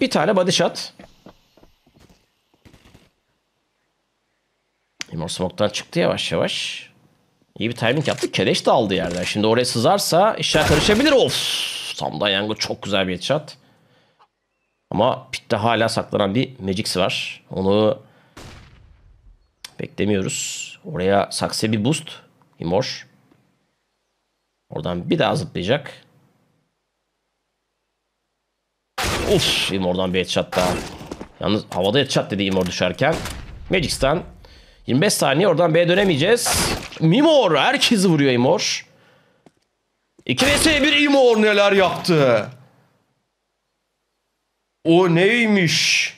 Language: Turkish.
Bir tane body shot. Immor Smoke'dan çıktı yavaş yavaş. İyi bir timing yaptı. Keleş de aldı yerden. Şimdi oraya sızarsa işler karışabilir. Of! da Yang'ı çok güzel bir headshot. Ama pitte hala saklanan bir Magix var. Onu beklemiyoruz. Oraya saksı bir boost. Immor. Oradan bir daha zıplayacak. Uf İmordan bir headshot daha. Yalnız havada headshot dedi Immor düşerken. Magic'sten 25 saniye oradan B'ye dönemeyeceğiz. Mimor herkesi vuruyor İmor. 2 vs 1 İmor neler yaptı. O neymiş?